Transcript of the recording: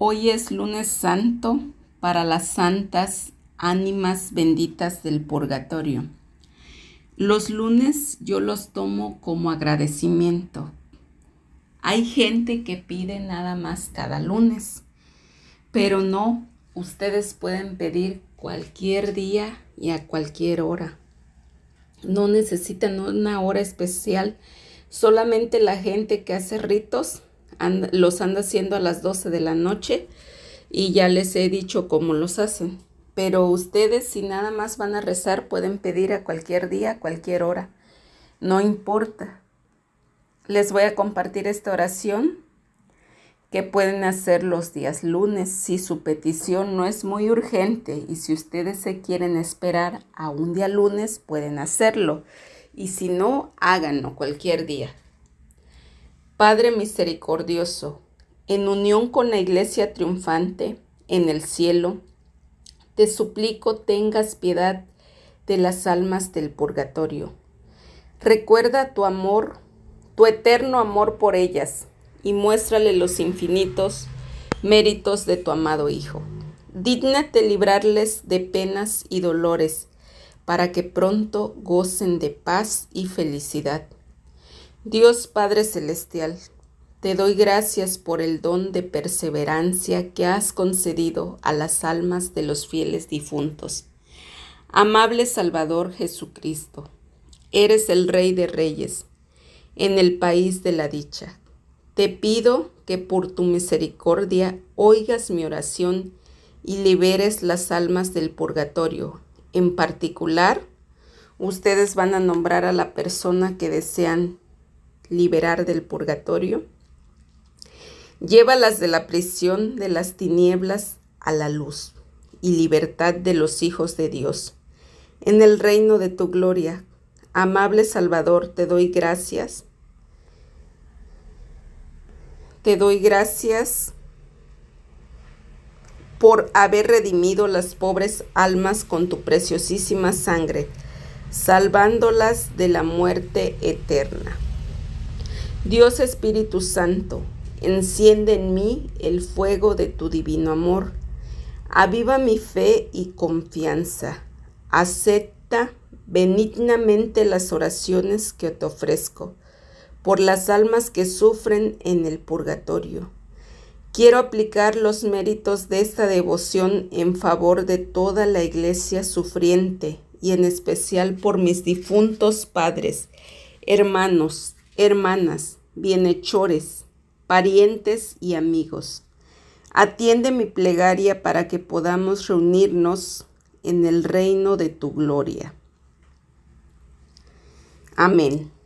Hoy es lunes santo para las santas ánimas benditas del purgatorio. Los lunes yo los tomo como agradecimiento. Hay gente que pide nada más cada lunes, pero no, ustedes pueden pedir cualquier día y a cualquier hora. No necesitan una hora especial, solamente la gente que hace ritos los ando haciendo a las 12 de la noche y ya les he dicho cómo los hacen. Pero ustedes si nada más van a rezar pueden pedir a cualquier día, a cualquier hora. No importa. Les voy a compartir esta oración que pueden hacer los días lunes si su petición no es muy urgente y si ustedes se quieren esperar a un día lunes pueden hacerlo y si no, háganlo cualquier día. Padre misericordioso, en unión con la Iglesia triunfante en el cielo, te suplico tengas piedad de las almas del purgatorio. Recuerda tu amor, tu eterno amor por ellas, y muéstrale los infinitos méritos de tu amado Hijo. Dígnate librarles de penas y dolores, para que pronto gocen de paz y felicidad. Dios Padre Celestial, te doy gracias por el don de perseverancia que has concedido a las almas de los fieles difuntos. Amable Salvador Jesucristo, eres el Rey de Reyes en el país de la dicha. Te pido que por tu misericordia oigas mi oración y liberes las almas del purgatorio. En particular, ustedes van a nombrar a la persona que desean liberar del purgatorio, llévalas de la prisión de las tinieblas a la luz y libertad de los hijos de Dios. En el reino de tu gloria, amable Salvador, te doy gracias. Te doy gracias por haber redimido las pobres almas con tu preciosísima sangre, salvándolas de la muerte eterna. Dios Espíritu Santo, enciende en mí el fuego de tu divino amor. Aviva mi fe y confianza. Acepta benignamente las oraciones que te ofrezco por las almas que sufren en el purgatorio. Quiero aplicar los méritos de esta devoción en favor de toda la iglesia sufriente y en especial por mis difuntos padres, hermanos, hermanas, bienhechores, parientes y amigos. Atiende mi plegaria para que podamos reunirnos en el reino de tu gloria. Amén.